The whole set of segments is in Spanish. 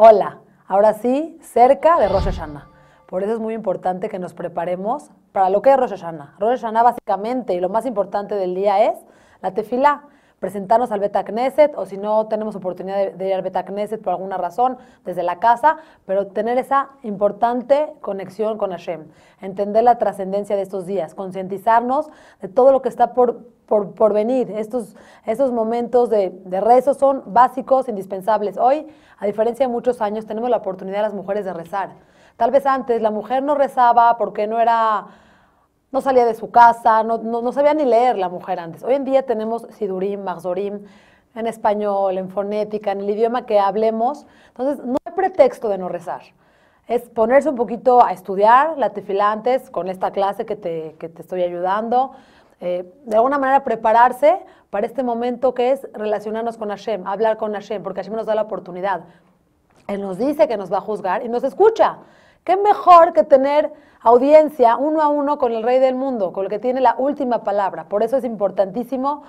Hola, ahora sí, cerca de Rosh Hashanah. Por eso es muy importante que nos preparemos para lo que es Rosh Hashanah. Rosh Hashanah básicamente y lo más importante del día es la tefilá presentarnos al Beta o si no tenemos oportunidad de, ir al Beta por alguna razón desde la casa, pero tener esa importante conexión con Hashem, entender la trascendencia de estos días, concientizarnos de todo lo que está por, por, venir. Estos, momentos de, de son básicos, indispensables. Hoy, a diferencia de muchos años, tenemos la oportunidad de las mujeres de rezar. Tal vez antes la mujer no rezaba porque no era no salía de su casa, no, sabía ni leer la mujer antes. Hoy en día tenemos Sidurim, magzorim, en español, en fonética, en el idioma que hablemos. Entonces, no hay pretexto de no rezar. Es ponerse un poquito a estudiar la con esta clase que te, estoy ayudando. Eh, de alguna manera prepararse para este momento que es relacionarnos con Hashem, hablar con Hashem, porque Hashem nos da la oportunidad. Él nos dice que nos va a juzgar y nos escucha. ¿Qué mejor que tener audiencia uno a uno con el rey del mundo, con el que tiene la última palabra? Por eso es importantísimo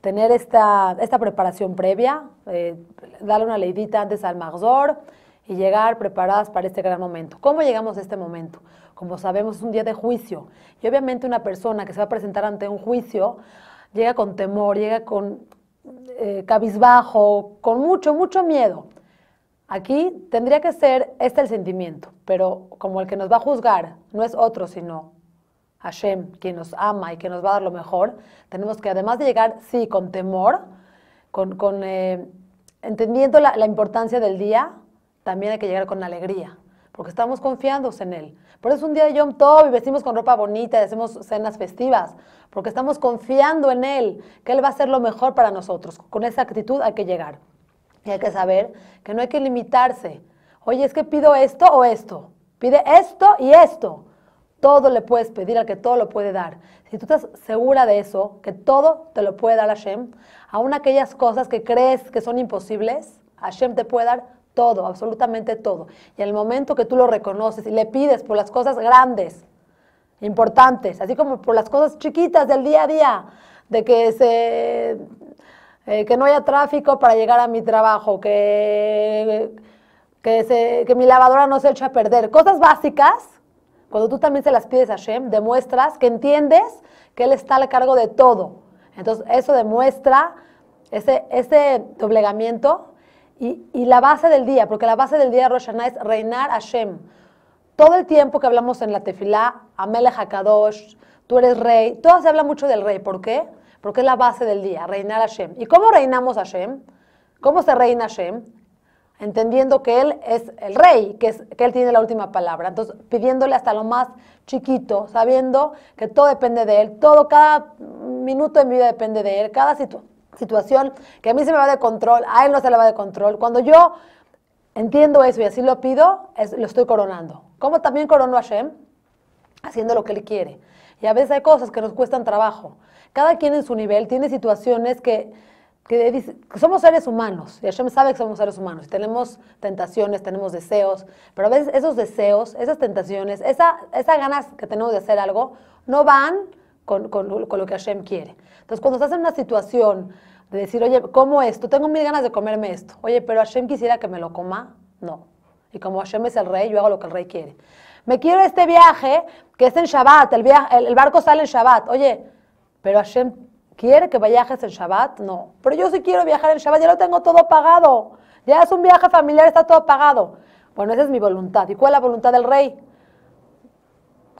tener esta, preparación previa, eh, darle una leidita antes al Magzor y llegar preparadas para este gran momento. ¿Cómo llegamos a este momento? Como sabemos, es un día de juicio. Y obviamente una persona que se va a presentar ante un juicio llega con temor, llega con eh, cabizbajo, con mucho, mucho miedo. Aquí tendría que ser este el sentimiento pero como el que nos va a juzgar no es otro sino Hashem, quien nos ama y que nos va a dar lo mejor, tenemos que además de llegar, sí, con temor, con, con eh, entendiendo la, la importancia del día, también hay que llegar con alegría, porque estamos confiados en Él. Por eso un día de Yom Tov y vestimos con ropa bonita y hacemos cenas festivas, porque estamos confiando en Él, que Él va a hacer lo mejor para nosotros. Con esa actitud hay que llegar. Y hay que saber que no hay que limitarse Oye, es que pido esto o esto. Pide esto y esto. Todo le puedes pedir al que todo lo puede dar. Si tú estás segura de eso, que todo te lo puede dar Hashem, aún aquellas cosas que crees que son imposibles, Hashem te puede dar todo, absolutamente todo. Y en el momento que tú lo reconoces y le pides por las cosas grandes, importantes, así como por las cosas chiquitas del día a día, de que eh, que no haya tráfico para llegar a mi trabajo, que que, mi lavadora no se eche a perder. Cosas básicas, cuando tú también se las pides a Shem, demuestras que entiendes que Él está al cargo de todo. Entonces, eso demuestra ese, ese doblegamiento y, y, la base del día, porque la base del día de Rosh es reinar a Shem. Todo el tiempo que hablamos en la tefilá, Amele Hakadosh, tú eres rey, todo se habla mucho del rey. ¿Por qué? Porque es la base del día, reinar a Shem. ¿Y cómo reinamos a Shem? ¿Cómo se reina Shem? entendiendo que Él es el rey, que, Él tiene la última palabra. Entonces, pidiéndole hasta lo más chiquito, sabiendo que todo depende de Él, todo, cada minuto de mi vida depende de Él, cada situación que a mí se me va de control, a Él no se le va de control. Cuando yo entiendo eso y así lo pido, lo estoy coronando. Como también corono a Hashem, haciendo lo que Él quiere. Y a veces hay cosas que nos cuestan trabajo. Cada quien en su nivel tiene situaciones que que, somos seres humanos, y Hashem sabe que somos seres humanos, tenemos tentaciones, tenemos deseos, pero a veces esos deseos, esas tentaciones, esa, esas ganas que tenemos de hacer algo, no van con, con, con, lo que Hashem quiere. Entonces, cuando estás en una situación de decir, oye, ¿cómo esto? Tengo mil ganas de comerme esto. Oye, pero Hashem quisiera que me lo coma. No. Y como Hashem es el rey, yo hago lo que el rey quiere. Me quiero este viaje, que es en Shabbat, el, el, el barco sale en Shabbat. Oye, pero Hashem ¿Quiere que viajes en Shabbat? No. Pero yo sí quiero viajar en Shabbat, ya lo tengo todo pagado. Ya es un viaje familiar, está todo pagado. Bueno, esa es mi voluntad. ¿Y cuál es la voluntad del rey?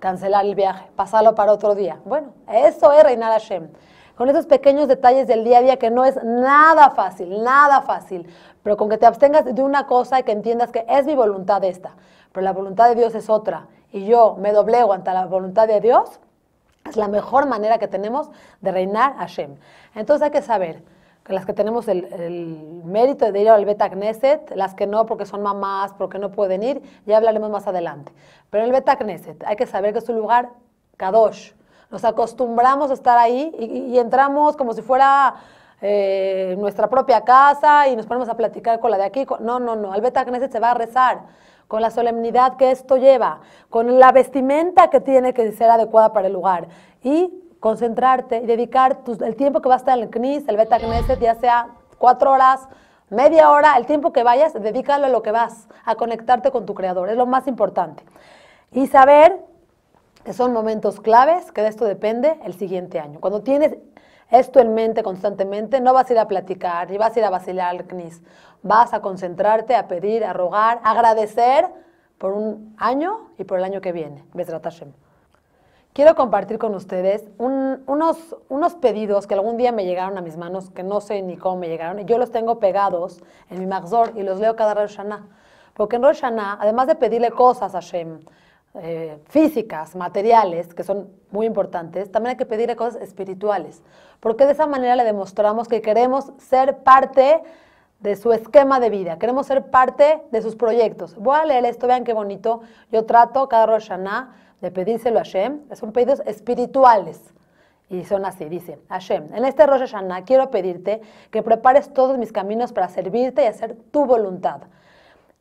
Cancelar el viaje, pasarlo para otro día. Bueno, eso es reinar Hashem. Con esos pequeños detalles del día a día que no es nada fácil, nada fácil. Pero con que te abstengas de una cosa y que entiendas que es mi voluntad esta, pero la voluntad de Dios es otra. Y yo me doblego ante la voluntad de Dios, es la mejor manera que tenemos de reinar Hashem. Entonces hay que saber que las que tenemos el, el mérito de ir al Beta Knesset, las que no porque son mamás, porque no pueden ir, ya hablaremos más adelante. Pero el Beta Knesset, hay que saber que es un lugar kadosh. Nos acostumbramos a estar ahí y, entramos como si fuera eh, nuestra propia casa y nos ponemos a platicar con la de aquí. No, no, no. Al Beta Knesset se va a rezar con la solemnidad que esto lleva, con la vestimenta que tiene que ser adecuada para el lugar y concentrarte y dedicar el tiempo que vas a estar en el CNIS, el Beta Knesset, ya sea cuatro horas, media hora, el tiempo que vayas, dedícalo a lo que vas, a conectarte con tu creador, es lo más importante. Y saber que son momentos claves, que de esto depende el siguiente año. Cuando tienes esto en mente constantemente, no vas a ir a platicar, ni vas a ir a vacilar al CNIS. Vas a concentrarte, a pedir, a rogar, a agradecer por un año y por el año que viene. Quiero compartir con ustedes unos, pedidos que algún día me llegaron a mis manos, que no sé ni cómo me llegaron, y yo los tengo pegados en mi Magzor y los leo cada Rosh Hashanah. Porque en Rosh Hashanah, además de pedirle cosas a Hashem, eh, físicas, materiales, que son muy importantes, también hay que pedirle cosas espirituales porque de esa manera le demostramos que queremos ser parte de su esquema de vida, queremos ser parte de sus proyectos. Voy a leer esto, vean qué bonito. Yo trato cada Rosh Hashanah de pedírselo a Hashem, son pedidos espirituales. Y son así, dice Hashem, en este Rosh Hashanah quiero pedirte que prepares todos mis caminos para servirte y hacer tu voluntad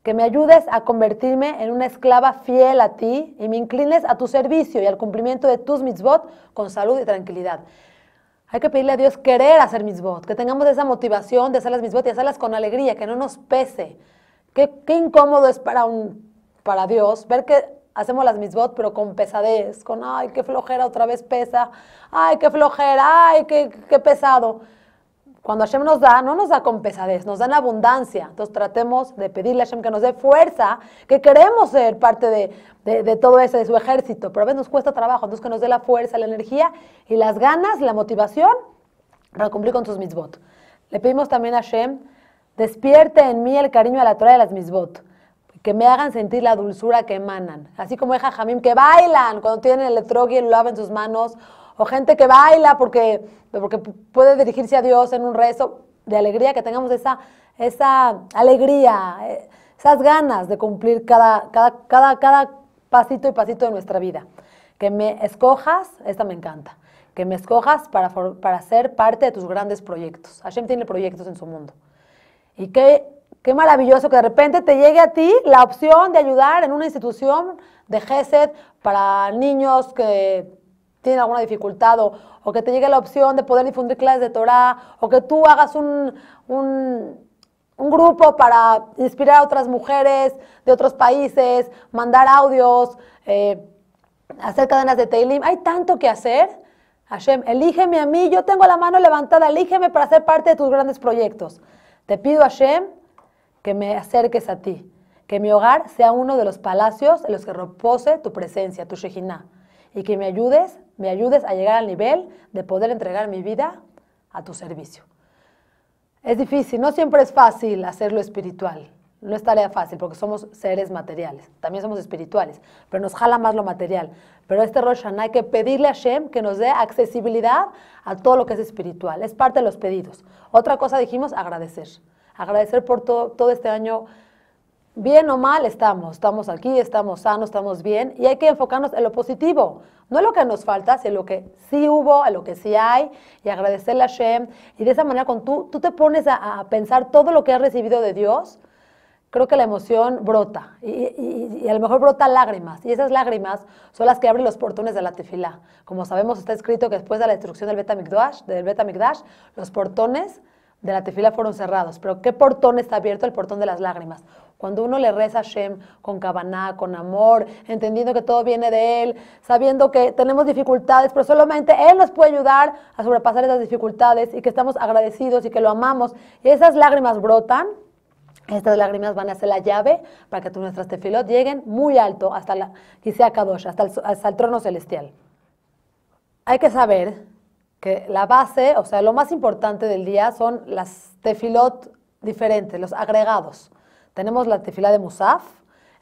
que me ayudes a convertirme en una esclava fiel a ti y me inclines a tu servicio y al cumplimiento de tus mitzvot con salud y tranquilidad. Hay que pedirle a Dios querer hacer mis votos, que tengamos esa motivación de hacer las votos, y hacerlas con alegría, que no nos pese. Qué, incómodo es para, un, para Dios ver que hacemos las mis votos pero con pesadez, con ay, qué flojera, otra vez pesa, ay, qué flojera, ay, qué, qué pesado. Cuando Hashem nos da, no nos da con pesadez, nos da en abundancia. Entonces tratemos de pedirle a Hashem que nos dé fuerza, que queremos ser parte de, de, todo eso, de su ejército, pero a veces nos cuesta trabajo. Entonces que nos dé la fuerza, la energía y las ganas, la motivación para cumplir con sus mitzvot. Le pedimos también a Hashem, despierte en mí el cariño a la Torah de las mitzvot que me hagan sentir la dulzura que emanan. Así como deja Jamim que bailan cuando tienen el etrog y lo lava en sus manos, o gente que baila porque, porque puede dirigirse a Dios en un rezo de alegría, que tengamos esa, esa alegría, eh, esas ganas de cumplir cada, cada, cada, pasito y pasito de nuestra vida. Que me escojas, esta me encanta, que me escojas para, para ser parte de tus grandes proyectos. Hashem tiene proyectos en su mundo. Y qué, qué maravilloso que de repente te llegue a ti la opción de ayudar en una institución de GESED para niños que tienen alguna dificultad o, que te llegue la opción de poder difundir clases de Torah o que tú hagas un, un, grupo para inspirar a otras mujeres de otros países, mandar audios, eh, hacer cadenas de Teilim. Hay tanto que hacer. Hashem, elígeme a mí, yo tengo la mano levantada, elígeme para ser parte de tus grandes proyectos. Te pido, Hashem, que me acerques a ti, que mi hogar sea uno de los palacios en los que repose tu presencia, tu Shejinah y que me ayudes, me ayudes a llegar al nivel de poder entregar mi vida a tu servicio. Es difícil, no siempre es fácil hacerlo espiritual. No es tarea fácil porque somos seres materiales, también somos espirituales, pero nos jala más lo material. Pero este Rosh hay que pedirle a Shem que nos dé accesibilidad a todo lo que es espiritual. Es parte de los pedidos. Otra cosa dijimos, agradecer. Agradecer por todo, todo este año bien o mal estamos, estamos aquí, estamos sanos, estamos bien y hay que enfocarnos en lo positivo, no en lo que nos falta, sino en lo que sí hubo, en lo que sí hay y agradecerle a Shem. Y de esa manera, cuando tú, tú te pones a, pensar todo lo que has recibido de Dios, creo que la emoción brota y, a lo mejor brota lágrimas y esas lágrimas son las que abren los portones de la tefilá. Como sabemos está escrito que después de la destrucción del Betamigdash, del Betamigdash, los portones de la tefila fueron cerrados, pero ¿qué portón está abierto? El portón de las lágrimas. Cuando uno le reza a Shem con cabaná, con amor, entendiendo que todo viene de Él, sabiendo que tenemos dificultades, pero solamente Él nos puede ayudar a sobrepasar esas dificultades y que estamos agradecidos y que lo amamos, y esas lágrimas brotan, estas lágrimas van a ser la llave para que nuestras tefilot lleguen muy alto hasta la Kadosh, hasta el trono celestial. Hay que saber que la base, o sea, lo más importante del día son las tefilot diferentes, los agregados. Tenemos la tefilá de Musaf,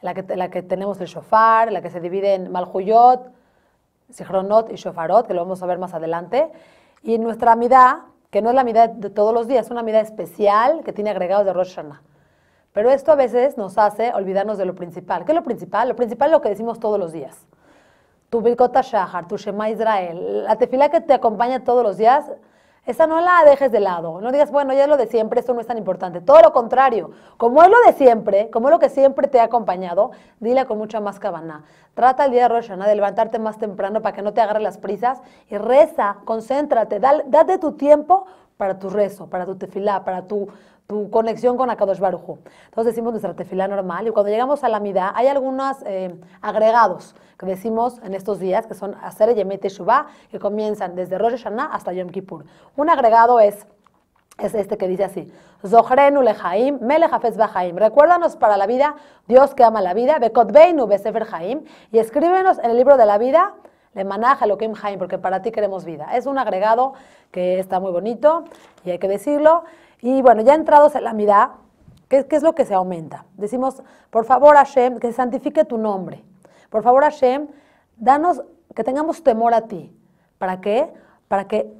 la que, tenemos el shofar, la que se divide en Malhuyot, Sihronot y Shofarot, que lo vamos a ver más adelante. Y nuestra amidá, que no es la amidá de todos los días, es una amidá especial que tiene agregados de Rosh Hashanah. Pero esto a veces nos hace olvidarnos de lo principal. ¿Qué es lo principal? Lo principal es lo que decimos todos los días tu Bilkota Shahar, tu Shema Israel, la tefila que te acompaña todos los días, esa no la dejes de lado. No digas, bueno, ya es lo de siempre, esto no es tan importante. Todo lo contrario. Como es lo de siempre, como es lo que siempre te ha acompañado, dila con mucha más cabana. Trata el día de Rosh Hashanah de levantarte más temprano para que no te agarre las prisas y reza, concéntrate, dale, date tu tiempo para tu rezo, para tu tefilá, para tu, tu conexión con Akadosh Barujo. Entonces decimos nuestra tefilá normal y cuando llegamos a la midá hay algunos eh, agregados que decimos en estos días que son hacer Yemete Shuvah que comienzan desde Rosh Hashanah hasta Yom Kippur. Un agregado es es este que dice así: Zohrenu Leha'im melejafes bahaim, Recuérdanos para la vida, Dios que ama la vida, bekotbeinu besefer ha'im y escríbenos en el libro de la vida le manaja lo que Haim, porque para ti queremos vida. Es un agregado que está muy bonito y hay que decirlo. Y bueno, ya entrados en la mirada, ¿qué, es lo que se aumenta? Decimos, por favor Hashem, que santifique tu nombre. Por favor Hashem, danos, que tengamos temor a ti. ¿Para qué? Para que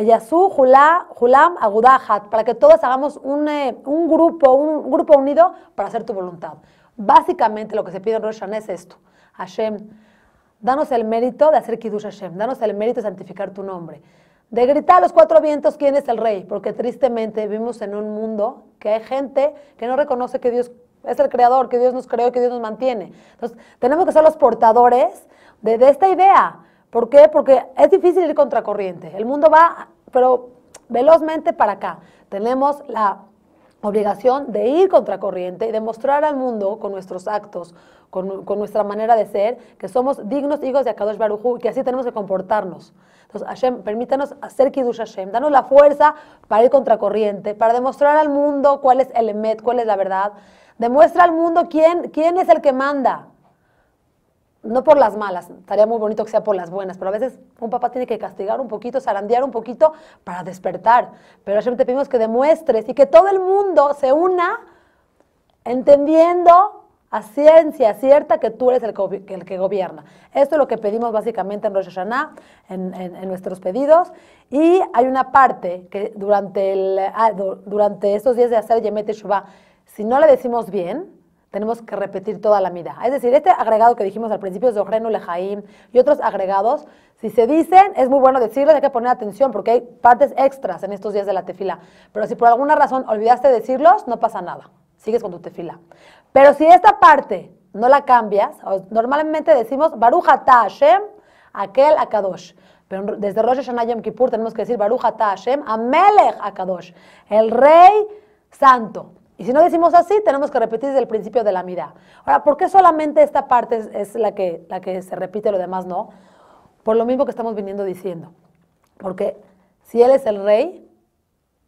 Yasú, Julam, Agudahat, para que todos hagamos un, eh, un grupo, un, grupo unido para hacer tu voluntad. Básicamente lo que se pide en Rosh es esto. Hashem, Danos el mérito de hacer Kiddush Hashem. Danos el mérito de santificar tu nombre. De gritar a los cuatro vientos quién es el rey. Porque tristemente vivimos en un mundo que hay gente que no reconoce que Dios es el creador, que Dios nos creó, que Dios nos mantiene. Entonces, tenemos que ser los portadores de, esta idea. ¿Por qué? Porque es difícil ir contracorriente. El mundo va, pero velozmente para acá. Tenemos la obligación de ir contracorriente y demostrar al mundo con nuestros actos, con, nuestra manera de ser, que somos dignos hijos de Akadosh Barujú y que así tenemos que comportarnos. Entonces, Hashem, permítanos hacer Kiddush Hashem, danos la fuerza para ir contracorriente, para demostrar al mundo cuál es el Emet, cuál es la verdad. Demuestra al mundo quién, quién es el que manda. No por las malas, estaría muy bonito que sea por las buenas, pero a veces un papá tiene que castigar un poquito, zarandear un poquito para despertar. Pero Hashem te pedimos que demuestres y que todo el mundo se una entendiendo a ciencia cierta que tú eres el, que, gobierna. Esto es lo que pedimos básicamente en Rosh Hashanah, en, en, nuestros pedidos. Y hay una parte que durante, el, ah, durante estos días de hacer Yemete Shuvah, si no le decimos bien, tenemos que repetir toda la mira Es decir, este agregado que dijimos al principio, Zohrenu Lehaim y otros agregados, si se dicen, es muy bueno decirlos hay que poner atención porque hay partes extras en estos días de la tefila. Pero si por alguna razón olvidaste decirlos, no pasa nada. Sigues con tu tefila. Pero si esta parte no la cambias, normalmente decimos Baruch Ata aquel Akadosh. Pero desde Rosh Hashanah Yom Kippur tenemos que decir Baruch Ata Amelech Akadosh, el Rey Santo. Y si no decimos así, tenemos que repetir desde el principio de la mirada. Ahora, ¿por qué solamente esta parte es, la, que, la que se repite, lo demás no? Por lo mismo que estamos viniendo diciendo. Porque si Él es el Rey,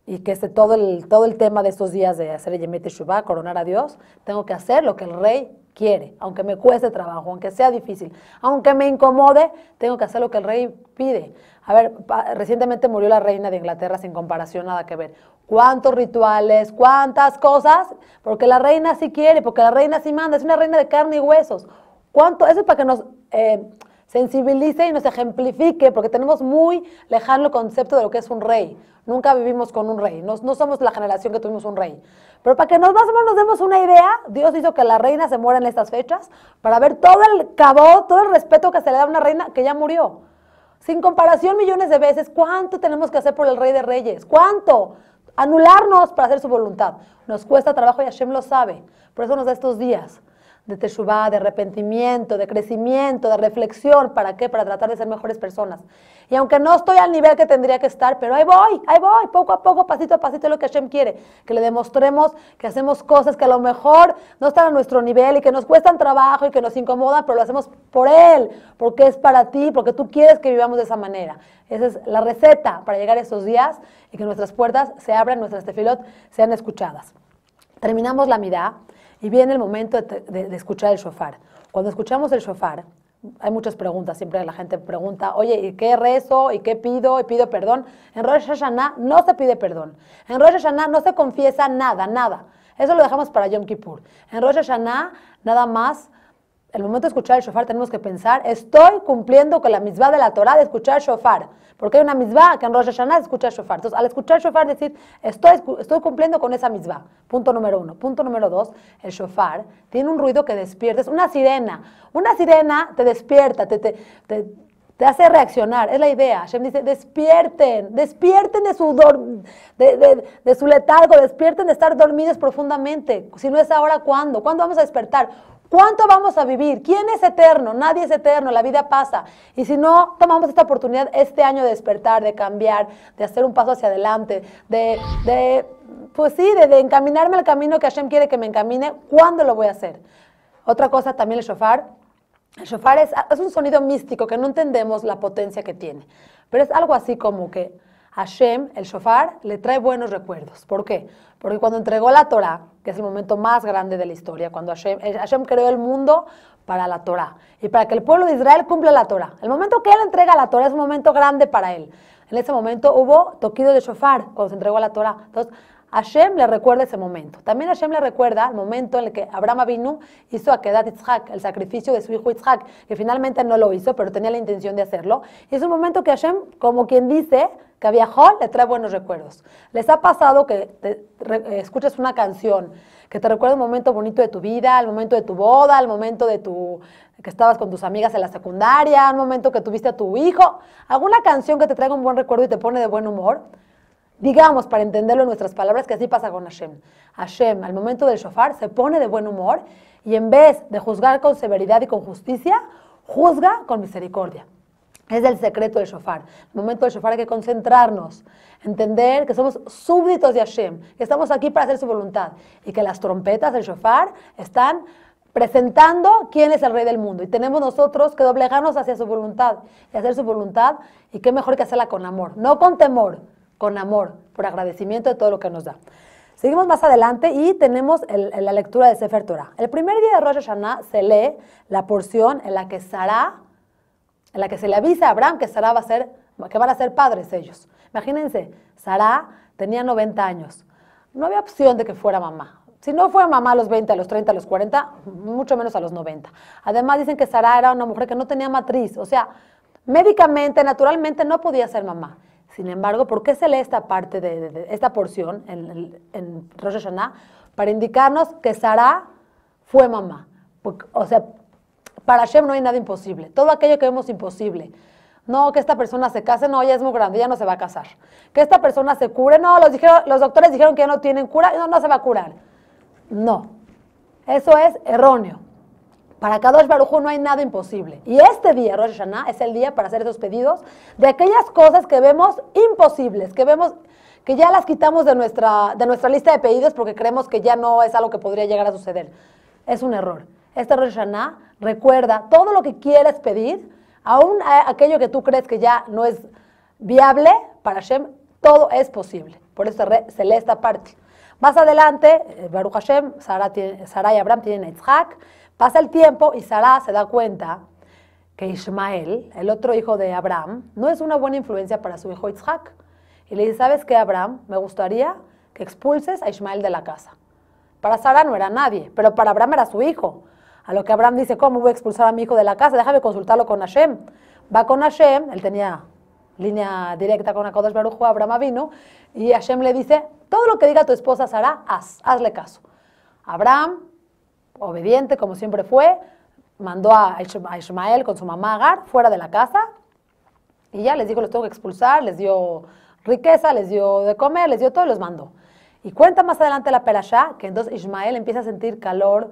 y que este, todo, el, todo el tema de estos días de hacer el Yemete Shubá, coronar a Dios, tengo que hacer lo que el rey quiere, aunque me cueste trabajo, aunque sea difícil, aunque me incomode, tengo que hacer lo que el rey pide. A ver, recientemente murió la reina de Inglaterra sin comparación, nada que ver. ¿Cuántos rituales, cuántas cosas? Porque la reina sí quiere, porque la reina sí manda, es una reina de carne y huesos. ¿Cuánto? Eso es para que nos... Eh, sensibilice y nos ejemplifique, porque tenemos muy lejano el concepto de lo que es un rey. Nunca vivimos con un rey, no, somos la generación que tuvimos un rey. Pero para que nos, más o menos nos demos una idea, Dios hizo que la reina se muera en estas fechas, para ver todo el cabo, todo el respeto que se le da a una reina que ya murió. Sin comparación millones de veces, ¿cuánto tenemos que hacer por el rey de reyes? ¿Cuánto? Anularnos para hacer su voluntad. Nos cuesta trabajo y Hashem lo sabe. Por eso nos da estos días de teshuva, de arrepentimiento, de crecimiento, de reflexión. ¿Para qué? Para tratar de ser mejores personas. Y aunque no estoy al nivel que tendría que estar, pero ahí voy, ahí voy, poco a poco, pasito a pasito, lo que Hashem quiere. Que le demostremos que hacemos cosas que a lo mejor no están a nuestro nivel y que nos cuestan trabajo y que nos incomodan, pero lo hacemos por Él, porque es para ti, porque tú quieres que vivamos de esa manera. Esa es la receta para llegar a esos días y que nuestras puertas se abran, nuestras tefilot sean escuchadas. Terminamos la mirada. Y viene el momento de, escuchar el shofar. Cuando escuchamos el shofar, hay muchas preguntas, siempre la gente pregunta, oye, ¿y qué rezo? ¿Y qué pido? ¿Y pido perdón? En Rosh Hashanah no se pide perdón. En Rosh Hashanah no se confiesa nada, nada. Eso lo dejamos para Yom Kippur. En Rosh Hashanah nada más el momento de escuchar el shofar tenemos que pensar, estoy cumpliendo con la misma de la Torá de escuchar el shofar. Porque hay una misma que en Rosh Hashanah es escuchar el shofar. Entonces, al escuchar el shofar, decir, estoy, estoy cumpliendo con esa misma. Punto número uno. Punto número dos, el shofar tiene un ruido que despierta. Es una sirena. Una sirena te despierta, te, hace reaccionar. Es la idea. Hashem dice, despierten, despierten de su, de, de su letargo, despierten de estar dormidos profundamente. Si no es ahora, ¿cuándo? ¿Cuándo vamos a despertar? ¿Cuánto vamos a vivir? ¿Quién es eterno? Nadie es eterno, la vida pasa. Y si no tomamos esta oportunidad este año de despertar, de cambiar, de hacer un paso hacia adelante, de, de pues sí, de, encaminarme al camino que Hashem quiere que me encamine, ¿cuándo lo voy a hacer? Otra cosa también el shofar. El shofar es, es un sonido místico que no entendemos la potencia que tiene, pero es algo así como que Hashem, el shofar, le trae buenos recuerdos. ¿Por qué? Porque cuando entregó la Torah, que es el momento más grande de la historia, cuando Hashem, eh, creó el mundo para la Torah y para que el pueblo de Israel cumpla la Torah. El momento que él entrega la Torah es un momento grande para él. En ese momento hubo toquido de shofar cuando se entregó la Torah. Entonces, Hashem le recuerda ese momento. También Hashem le recuerda el momento en el que Abraham Avinu hizo a Kedat el sacrificio de su hijo Itzhak, que finalmente no lo hizo, pero tenía la intención de hacerlo. Y es un momento que Hashem, como quien dice, que había le trae buenos recuerdos. ¿Les ha pasado que escuches escuchas una canción que te recuerda un momento bonito de tu vida, el momento de tu boda, el momento de tu que estabas con tus amigas en la secundaria, un momento que tuviste a tu hijo, alguna canción que te traiga un buen recuerdo y te pone de buen humor? digamos, para entenderlo en nuestras palabras, que así pasa con Hashem. Hashem, al momento del shofar, se pone de buen humor y en vez de juzgar con severidad y con justicia, juzga con misericordia. Es el secreto del shofar. El momento del shofar hay que concentrarnos, entender que somos súbditos de Hashem, que estamos aquí para hacer su voluntad y que las trompetas del shofar están presentando quién es el rey del mundo. Y tenemos nosotros que doblegarnos hacia su voluntad y hacer su voluntad. Y qué mejor que hacerla con amor, no con temor, con amor, por agradecimiento de todo lo que nos da. Seguimos más adelante y tenemos la lectura de Sefer Torah. El primer día de Rosh Hashanah se lee la porción en la que Sarah, en la que se le avisa a Abraham que Sarah va a ser, que van a ser padres ellos. Imagínense, Sarah tenía 90 años. No había opción de que fuera mamá. Si no fue mamá a los 20, a los 30, a los 40, mucho menos a los 90. Además dicen que Sarah era una mujer que no tenía matriz, o sea, médicamente, naturalmente no podía ser mamá. Sin embargo, ¿por qué se lee esta parte de, esta porción en, en, Rosh Hashanah? Para indicarnos que Sara fue mamá. o sea, para Hashem no hay nada imposible. Todo aquello que vemos imposible. No, que esta persona se case, no, ella es muy grande, ya no se va a casar. Que esta persona se cure, no, los, dijeron, los doctores dijeron que ya no tienen cura, no, no se va a curar. No, eso es erróneo. Para Kadosh Barujú no hay nada imposible. Y este día, Rosh Hashanah, es el día para hacer esos pedidos de aquellas cosas que vemos imposibles, que vemos que ya las quitamos de nuestra, de nuestra lista de pedidos porque creemos que ya no es algo que podría llegar a suceder. Es un error. Este Rosh Hashanah recuerda todo lo que quieres pedir, aún aquello que tú crees que ya no es viable para Hashem, todo es posible. Por eso se lee esta parte. Más adelante, eh, Baruch Hashem, Sarah, y Abraham tienen Pasa el tiempo y Sarah se da cuenta que Ismael, el otro hijo de Abraham, no es una buena influencia para su hijo Isaac. Y le dice, ¿sabes qué, Abraham? Me gustaría que expulses a Ismael de la casa. Para Sara no era nadie, pero para Abraham era su hijo. A lo que Abraham dice, ¿cómo voy a expulsar a mi hijo de la casa? Déjame consultarlo con Hashem. Va con Hashem, él tenía línea directa con Akodesh Barujo, Abraham vino, y Hashem le dice, todo lo que diga tu esposa Sara, hazle caso. Abraham obediente como siempre fue, mandó a Ismael con su mamá Agar fuera de la casa y ya les dijo, los tengo que expulsar, les dio riqueza, les dio de comer, les dio todo y los mandó. Y cuenta más adelante la perashá que entonces Ismael empieza a sentir calor,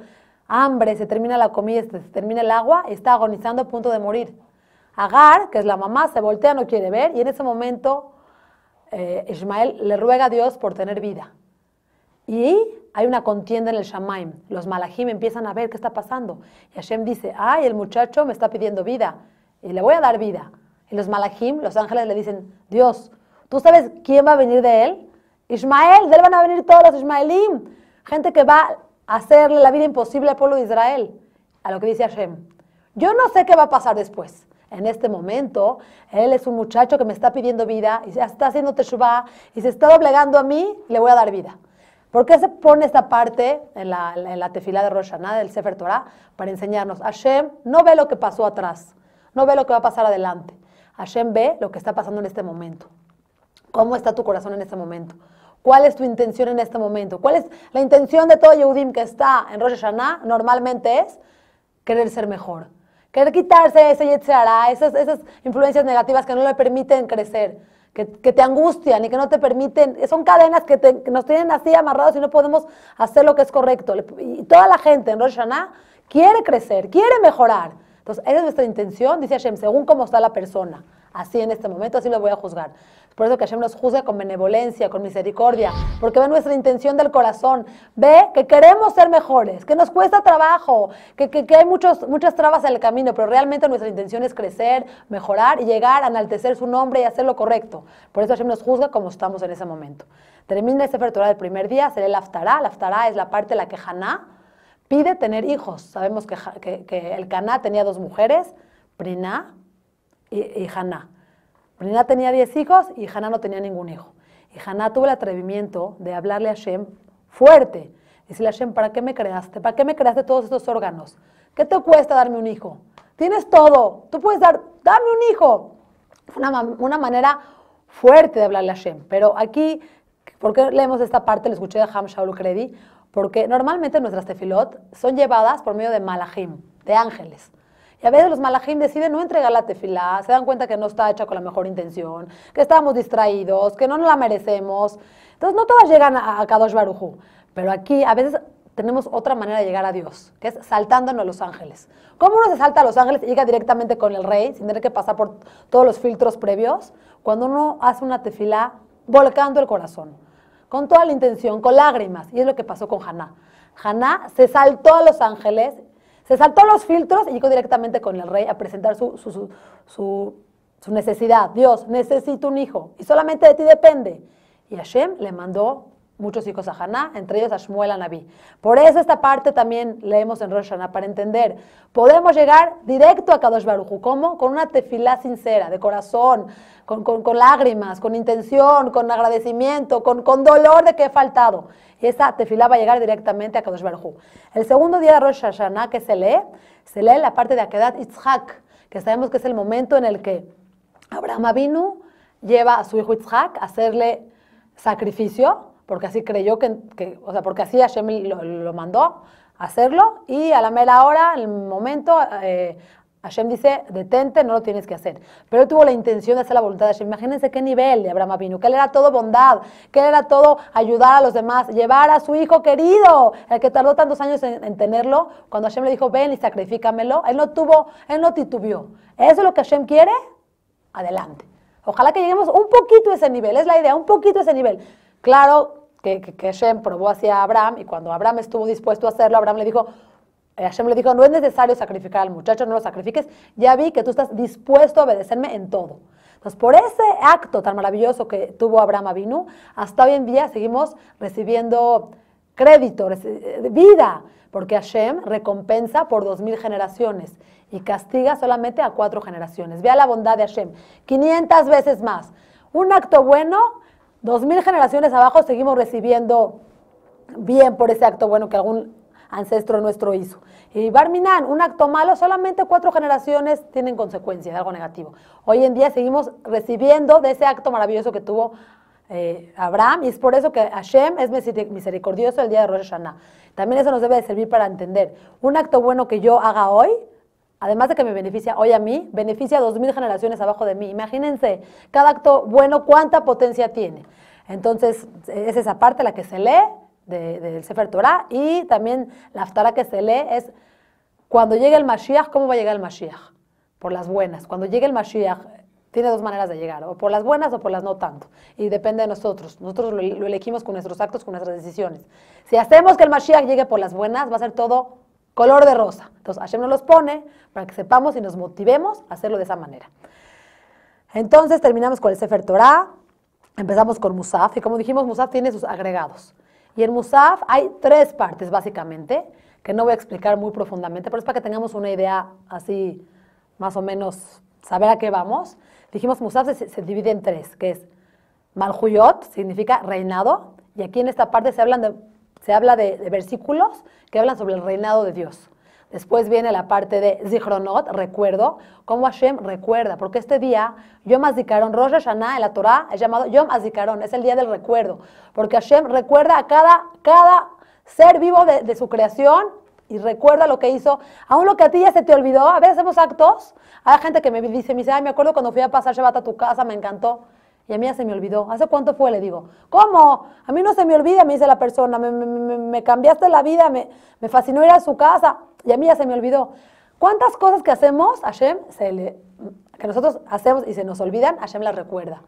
hambre, se termina la comida, se termina el agua, está agonizando a punto de morir. Agar, que es la mamá, se voltea, no quiere ver y en ese momento eh, Ismael le ruega a Dios por tener vida. Y hay una contienda en el Shamaim. Los malajim empiezan a ver qué está pasando. Y Hashem dice, ay, el muchacho me está pidiendo vida. Y le voy a dar vida. Y los malajim, los ángeles, le dicen, Dios, ¿tú sabes quién va a venir de él? Ismael, de él van a venir todos los Ismaelim. Gente que va a hacerle la vida imposible al pueblo de Israel. A lo que dice Hashem. Yo no sé qué va a pasar después. En este momento, él es un muchacho que me está pidiendo vida y se está haciendo teshuvah y se está doblegando a mí, le voy a dar vida. ¿Por qué se pone esta parte en la, en de Rosh Hashanah, del Sefer Torah? Para enseñarnos, Hashem no ve lo que pasó atrás, no ve lo que va a pasar adelante. Hashem ve lo que está pasando en este momento. ¿Cómo está tu corazón en este momento? ¿Cuál es tu intención en este momento? ¿Cuál es la intención de todo Yehudim que está en Rosh Hashanah? Normalmente es querer ser mejor, querer quitarse ese yetzerá, esas influencias negativas que no le permiten crecer que, te angustian y que no te permiten, son cadenas que, nos tienen así amarrados y no podemos hacer lo que es correcto. Y toda la gente en Rosh quiere crecer, quiere mejorar. Entonces, esa es nuestra intención, dice Hashem, según cómo está la persona. Así en este momento, así lo voy a juzgar. Por eso que Hashem nos juzga con benevolencia, con misericordia, porque ve nuestra intención del corazón. Ve que queremos ser mejores, que nos cuesta trabajo, que, hay muchos, muchas trabas en el camino, pero realmente nuestra intención es crecer, mejorar y llegar a enaltecer su nombre y hacer lo correcto. Por eso Hashem nos juzga como estamos en ese momento. Termina ese apertura del primer día, será el aftará. El aftará es la parte en la que Haná pide tener hijos. Sabemos que, el Caná tenía dos mujeres, Priná y, y Haná. Rená tenía 10 hijos y Hannah no tenía ningún hijo. Y hannah tuvo el atrevimiento de hablarle a Shem fuerte. Decirle a Shem, ¿para qué me creaste? ¿Para qué me creaste todos estos órganos? ¿Qué te cuesta darme un hijo? Tienes todo. Tú puedes dar, dame un hijo. Una, una manera fuerte de hablarle a Hashem. Pero aquí, ¿por qué leemos esta parte? Le escuché a Ham Shaul Kredi. Porque normalmente nuestras tefilot son llevadas por medio de malachim, de ángeles. Y a veces los malajim deciden no entregar la tefilá, se dan cuenta que no está hecha con la mejor intención, que estábamos distraídos, que no nos la merecemos. Entonces no todas llegan a, a Kadosh Barujú, pero aquí a veces tenemos otra manera de llegar a Dios, que es saltándonos a los ángeles. ¿Cómo uno se salta a los ángeles y llega directamente con el rey sin tener que pasar por todos los filtros previos? Cuando uno hace una tefilá volcando el corazón, con toda la intención, con lágrimas, y es lo que pasó con Haná. Haná se saltó a los ángeles se saltó los filtros y llegó directamente con el rey a presentar su, necesidad. Dios, necesito un hijo y solamente de ti depende. Y Hashem le mandó muchos hijos a Haná, entre ellos a Shmuel a Naví. Por eso esta parte también leemos en Rosh Hashanah, para entender. Podemos llegar directo a Kadosh Baruj ¿cómo? Con una tefilá sincera, de corazón, con, lágrimas, con intención, con agradecimiento, con, con dolor de que he faltado. Y esa tefilá va a llegar directamente a Kadosh Baruj El segundo día de Rosh Hashanah que se lee, se lee la parte de Akedat Itzhak, que sabemos que es el momento en el que Abraham Avinu lleva a su hijo Itzhak a hacerle sacrificio, porque así creyó que, que o sea, porque así Hashem lo, mandó a hacerlo y a la mera hora, en el momento, eh, Hashem dice, detente, no lo tienes que hacer. Pero él tuvo la intención de hacer la voluntad de Hashem. Imagínense qué nivel de Abraham vino, que él era todo bondad, que él era todo ayudar a los demás, llevar a su hijo querido, el que tardó tantos años en, tenerlo, cuando Hashem le dijo, ven y sacrificamelo, él no tuvo, él no titubió. ¿Eso es lo que Hashem quiere? Adelante. Ojalá que lleguemos un poquito a ese nivel, es la idea, un poquito a ese nivel. Claro, que, Hashem probó hacia Abraham y cuando Abraham estuvo dispuesto a hacerlo, Abraham le dijo, eh, Hashem le dijo, no es necesario sacrificar al muchacho, no lo sacrifiques, ya vi que tú estás dispuesto a obedecerme en todo. Entonces, por ese acto tan maravilloso que tuvo Abraham Avinu, hasta hoy en día seguimos recibiendo crédito, eh, vida, porque Hashem recompensa por dos mil generaciones y castiga solamente a cuatro generaciones. Vea la bondad de Hashem, 500 veces más. Un acto bueno Dos mil generaciones abajo seguimos recibiendo bien por ese acto bueno que algún ancestro nuestro hizo. Y Barminan, un acto malo, solamente cuatro generaciones tienen consecuencias algo negativo. Hoy en día seguimos recibiendo de ese acto maravilloso que tuvo eh, Abraham, y es por eso que Hashem es misericordioso el día de Rosh Hashanah. También eso nos debe servir para entender. Un acto bueno que yo haga hoy además de que me beneficia hoy a mí, beneficia a 2.000 generaciones abajo de mí. Imagínense, cada acto bueno, cuánta potencia tiene. Entonces, es esa parte la que se lee del Sefer Torah y también la aftara que se lee es cuando llegue el Mashiach, ¿cómo va a llegar el Mashiach? Por las buenas. Cuando llegue el Mashiach, tiene dos maneras de llegar, o por las buenas o por las no tanto. Y depende de nosotros. Nosotros lo, elegimos con nuestros actos, con nuestras decisiones. Si hacemos que el Mashiach llegue por las buenas, va a ser todo color de rosa. Entonces Hashem nos los pone para que sepamos y nos motivemos a hacerlo de esa manera. Entonces terminamos con el Sefer Torah, empezamos con Musaf, y como dijimos, Musaf tiene sus agregados. Y en Musaf hay tres partes básicamente, que no voy a explicar muy profundamente, pero es para que tengamos una idea así, más o menos, saber a qué vamos. Dijimos, Musaf se, divide en tres, que es Malhuyot, significa reinado, y aquí en esta parte se hablan de se habla de, versículos que hablan sobre el reinado de Dios. Después viene la parte de Zichronot, recuerdo, como Hashem recuerda, porque este día, Yom Azikaron, Rosh Hashanah en la Torah es llamado Yom Azikaron, es el día del recuerdo, porque Hashem recuerda a cada, cada ser vivo de, su creación y recuerda lo que hizo, aún lo que a ti ya se te olvidó, a veces hacemos actos, hay gente que me dice, me dice, ay, me acuerdo cuando fui a pasar Shabbat a tu casa, me encantó, y a mí ya se me olvidó. ¿Hace cuánto fue? Le digo, ¿cómo? A mí no se me olvida, me dice la persona, me, me, me cambiaste la vida, me, me, fascinó ir a su casa y a mí ya se me olvidó. ¿Cuántas cosas que hacemos, Hashem, se le, que nosotros hacemos y se nos olvidan, Hashem las recuerda?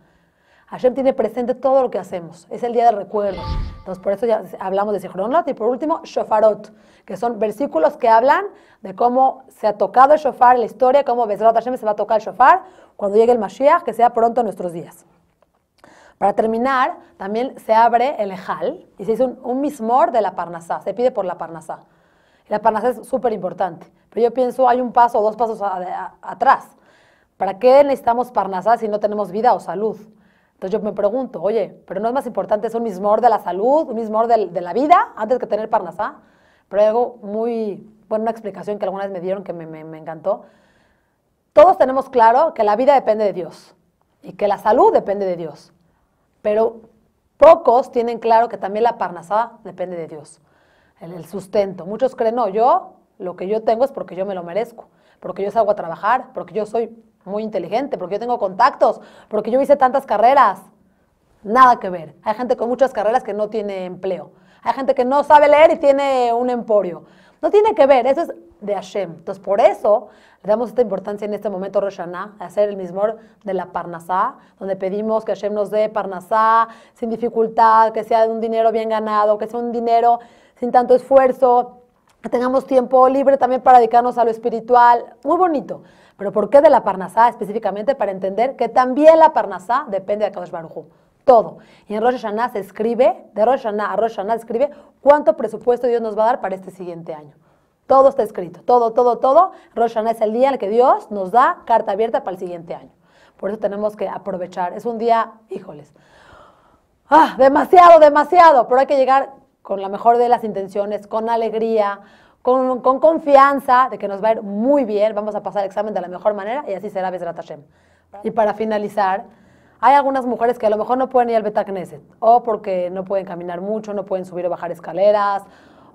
Hashem tiene presente todo lo que hacemos. Es el día del recuerdo. Entonces, por eso ya hablamos de Sichronot. Y por último, Shofarot, que son versículos que hablan de cómo se ha tocado el shofar en la historia, cómo Besrat Hashem se va a tocar el shofar cuando llegue el Mashiach, que sea pronto en nuestros días. Para terminar, también se abre el Ejal y se hizo un, mismor de la Parnasá, se pide por la Parnasá. La Parnasá es súper importante, pero yo pienso hay un paso o dos pasos atrás. ¿Para qué necesitamos Parnasá si no tenemos vida o salud? Entonces yo me pregunto, oye, ¿pero no es más importante es un mismor de la salud, un mismor de, la vida antes que tener Parnasá? Pero hay algo muy, buena una explicación que alguna vez me dieron que me encantó. Todos tenemos claro que la vida depende de Dios y que la salud depende de Dios. Pero pocos tienen claro que también la Parnasada depende de Dios, el, el sustento. Muchos creen, no, yo lo que yo tengo es porque yo me lo merezco, porque yo salgo a trabajar, porque yo soy muy inteligente, porque yo tengo contactos, porque yo hice tantas carreras. Nada que ver. Hay gente con muchas carreras que no tiene empleo. Hay gente que no sabe leer y tiene un emporio. No tiene que ver, eso es de Hashem. Entonces, por eso le damos esta importancia en este momento, Roshana, a hacer el mismo de la Parnasá, donde pedimos que Hashem nos dé Parnasá sin dificultad, que sea un dinero bien ganado, que sea un dinero sin tanto esfuerzo, que tengamos tiempo libre también para dedicarnos a lo espiritual. Muy bonito. Pero ¿por qué de la Parnasá específicamente? Para entender que también la Parnasá depende de Kadosh Baruj todo. Y en Rosh Hashanah se escribe, de Rosh Hashanah a Rosh Hashanah se escribe cuánto presupuesto Dios nos va a dar para este siguiente año. Todo está escrito, todo, todo, todo. Rosh Hashanah es el día en el que Dios nos da carta abierta para el siguiente año. Por eso tenemos que aprovechar. Es un día, híjoles, ah, demasiado, demasiado, pero hay que llegar con la mejor de las intenciones, con alegría, con, confianza de que nos va a ir muy bien, vamos a pasar el examen de la mejor manera y así será Besrat Y para finalizar, hay algunas mujeres que a lo mejor no pueden ir al Betacneset, o porque no pueden caminar mucho, no pueden subir o bajar escaleras,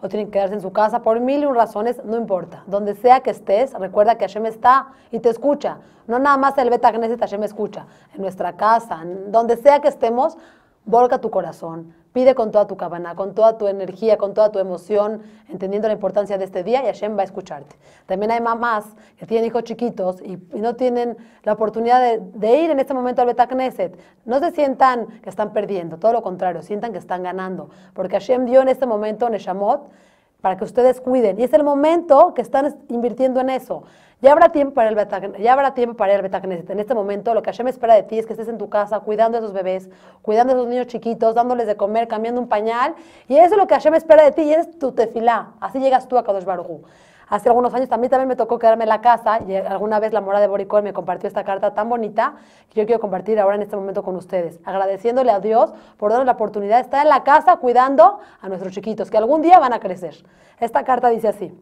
o tienen que quedarse en su casa, por mil y un razones, no importa. Donde sea que estés, recuerda que Hashem está y te escucha. No nada más el Betacneset, Hashem escucha. En nuestra casa, donde sea que estemos, volca tu corazón, Pide con toda tu cabana, con toda tu energía, con toda tu emoción, entendiendo la importancia de este día y Hashem va a escucharte. También hay mamás que tienen hijos chiquitos y, no tienen la oportunidad de, de, ir en este momento al Betacneset. No se sientan que están perdiendo, todo lo contrario, sientan que están ganando. Porque Hashem dio en este momento Neshamot para que ustedes cuiden. Y es el momento que están invirtiendo en eso. Ya habrá tiempo para el beta, ya tiempo para el En este momento lo que Hashem espera de ti es que estés en tu casa cuidando a esos bebés, cuidando a esos niños chiquitos, dándoles de comer, cambiando un pañal. Y eso es lo que Hashem espera de ti y es tu tefilá. Así llegas tú a Kadosh Baruj Hace algunos años también, también me tocó quedarme en la casa y alguna vez la mora de Boricol me compartió esta carta tan bonita que yo quiero compartir ahora en este momento con ustedes, agradeciéndole a Dios por darnos la oportunidad de estar en la casa cuidando a nuestros chiquitos que algún día van a crecer. Esta carta dice así,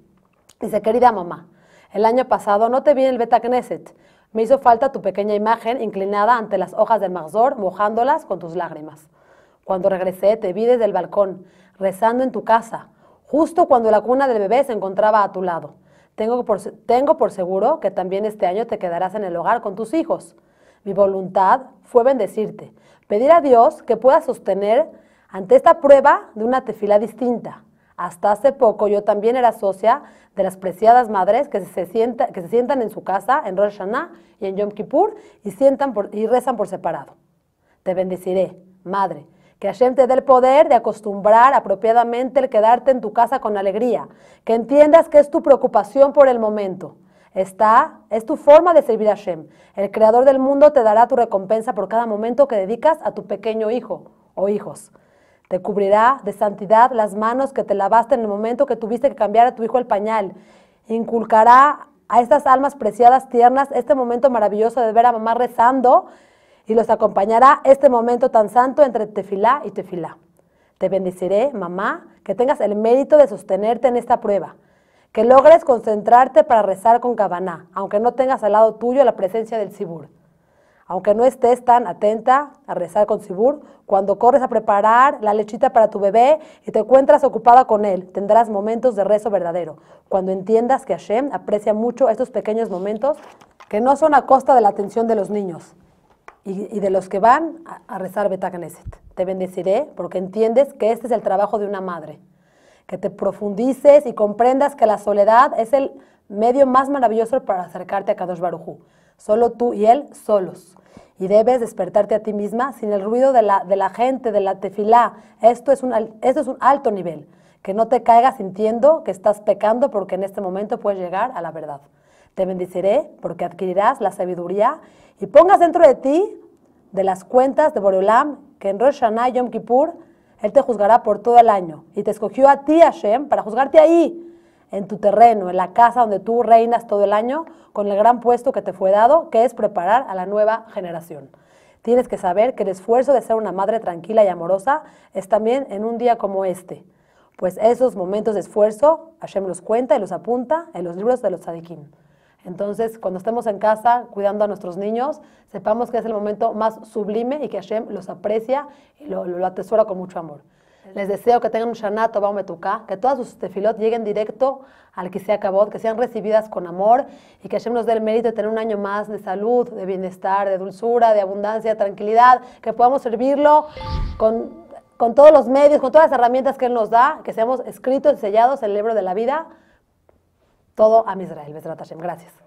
dice, querida mamá, el año pasado no te vi en el Beta Knesset. Me hizo falta tu pequeña imagen inclinada ante las hojas del mazor mojándolas con tus lágrimas. Cuando regresé, te vi desde el balcón, rezando en tu casa, justo cuando la cuna del bebé se encontraba a tu lado. Tengo por, tengo por seguro que también este año te quedarás en el hogar con tus hijos. Mi voluntad fue bendecirte, pedir a Dios que puedas sostener ante esta prueba de una tefila distinta, hasta hace poco yo también era socia de las preciadas madres que se, sientan en su casa, en Rosh Hashanah y en Yom Kippur, y, sientan y rezan por separado. Te bendeciré, madre. Que Hashem te dé el poder de acostumbrar apropiadamente el quedarte en tu casa con alegría. Que entiendas que es tu preocupación por el momento. Está, es tu forma de servir a Hashem. El creador del mundo te dará tu recompensa por cada momento que dedicas a tu pequeño hijo o hijos. Te cubrirá de santidad las manos que te lavaste en el momento que tuviste que cambiar a tu hijo el pañal. Inculcará a estas almas preciadas, tiernas, este momento maravilloso de ver a mamá rezando y los acompañará este momento tan santo entre tefilá y tefilá. Te bendeciré, mamá, que tengas el mérito de sostenerte en esta prueba, que logres concentrarte para rezar con cabaná, aunque no tengas al lado tuyo la presencia del Sibur. Aunque no estés tan atenta a rezar con Sibur, cuando corres a preparar la lechita para tu bebé y te encuentras ocupada con él, tendrás momentos de rezo verdadero. Cuando entiendas que Hashem aprecia mucho estos pequeños momentos que no son a costa de la atención de los niños y, de los que van a, rezar Betagneset. Te bendeciré porque entiendes que este es el trabajo de una madre. Que te profundices y comprendas que la soledad es el medio más maravilloso para acercarte a Kadosh Barujú solo tú y él solos. Y debes despertarte a ti misma sin el ruido de la, gente, de la tefilá. Esto es, un, esto es un alto nivel. Que no te caigas sintiendo que estás pecando porque en este momento puedes llegar a la verdad. Te bendeciré porque adquirirás la sabiduría y pongas dentro de ti de las cuentas de Boreolam que en Rosh Hashanah y Yom Kippur él te juzgará por todo el año. Y te escogió a ti, Hashem, para juzgarte ahí en tu terreno, en la casa donde tú reinas todo el año, con el gran puesto que te fue dado, que es preparar a la nueva generación. Tienes que saber que el esfuerzo de ser una madre tranquila y amorosa es también en un día como este, pues esos momentos de esfuerzo Hashem los cuenta y los apunta en los libros de los Sadikim. Entonces, cuando estemos en casa cuidando a nuestros niños, sepamos que es el momento más sublime y que Hashem los aprecia y lo, lo atesora con mucho amor. Les deseo que tengan un Shana toba que todas sus tefilot lleguen directo al que sea acabó, que sean recibidas con amor y que Hashem nos dé el mérito de tener un año más de salud, de bienestar, de dulzura, de abundancia, de tranquilidad, que podamos servirlo con, todos los medios, con todas las herramientas que Él nos da, que seamos escritos y sellados en el libro de la vida. Todo a Israel. Besrat Hashem. Gracias.